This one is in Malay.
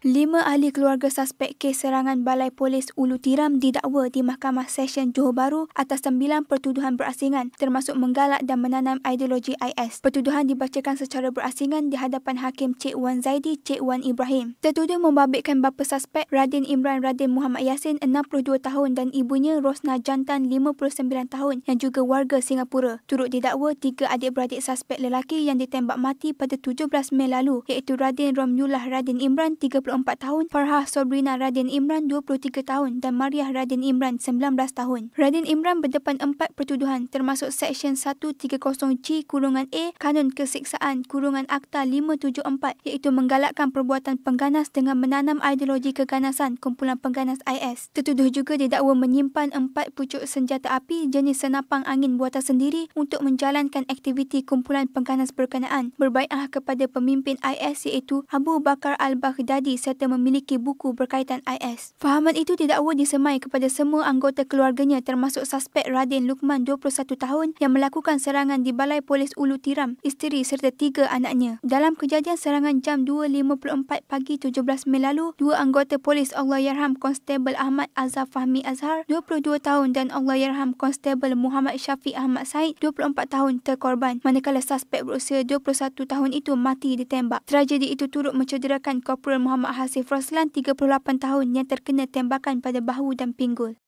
Lima ahli keluarga suspek kes serangan Balai Polis Ulu Tiram didakwa di Mahkamah sesyen Johor Bahru atas sembilan pertuduhan berasingan termasuk menggalak dan menanam ideologi IS. Pertuduhan dibacakan secara berasingan di hadapan Hakim Cik Wan Zaidi Cik Wan Ibrahim. Tertuduh membabitkan bapa suspek Radin Imran Radin Muhammad Yasin 62 tahun dan ibunya Rosna Jantan 59 tahun yang juga warga Singapura. Turut didakwa tiga adik-beradik suspek lelaki yang ditembak mati pada 17 Mei lalu iaitu Radin Romyullah Radin Imran 30 24 tahun, Farhah Sobrina Radin Imran 23 tahun dan Maria Radin Imran 19 tahun. Radin Imran berdepan empat pertuduhan termasuk Seksyen 130C Kurungan A Kanun Kesiksaan, Kurungan Akta 574 iaitu menggalakkan perbuatan pengganas dengan menanam ideologi keganasan kumpulan pengganas IS. Tertuduh juga didakwa menyimpan empat pucuk senjata api jenis senapang angin buatan sendiri untuk menjalankan aktiviti kumpulan pengganas berkenaan berbaikah kepada pemimpin IS iaitu Abu Bakar al-Baghdadi serta memiliki buku berkaitan IS. Fahaman itu tidak wujud disemai kepada semua anggota keluarganya termasuk suspek Radin Lukman 21 tahun yang melakukan serangan di Balai Polis Ulu Tiram, isteri serta tiga anaknya. Dalam kejadian serangan jam 2.54 pagi 17 Mei lalu, dua anggota polis Allahyarham Constable Ahmad Azhar Fahmi Azhar 22 tahun dan Allahyarham Constable Muhammad Syafiq Ahmad Said 24 tahun terkorban manakala suspek berusia 21 tahun itu mati ditembak. Tragedi itu turut mencederakan Korporal Muhammad Muhammad Hasif Roslan 38 tahun yang terkena tembakan pada bahu dan pinggul.